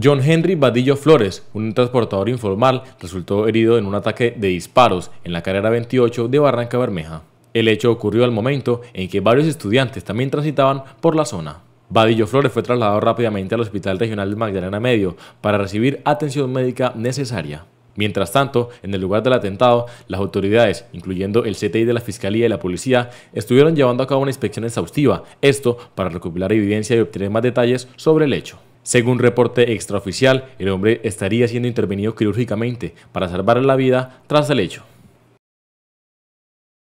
John Henry Badillo Flores, un transportador informal, resultó herido en un ataque de disparos en la carrera 28 de Barranca Bermeja. El hecho ocurrió al momento en que varios estudiantes también transitaban por la zona. Badillo Flores fue trasladado rápidamente al Hospital Regional de Magdalena Medio para recibir atención médica necesaria. Mientras tanto, en el lugar del atentado, las autoridades, incluyendo el CTI de la Fiscalía y la Policía, estuvieron llevando a cabo una inspección exhaustiva, esto para recopilar evidencia y obtener más detalles sobre el hecho. Según reporte extraoficial, el hombre estaría siendo intervenido quirúrgicamente para salvar la vida tras el hecho.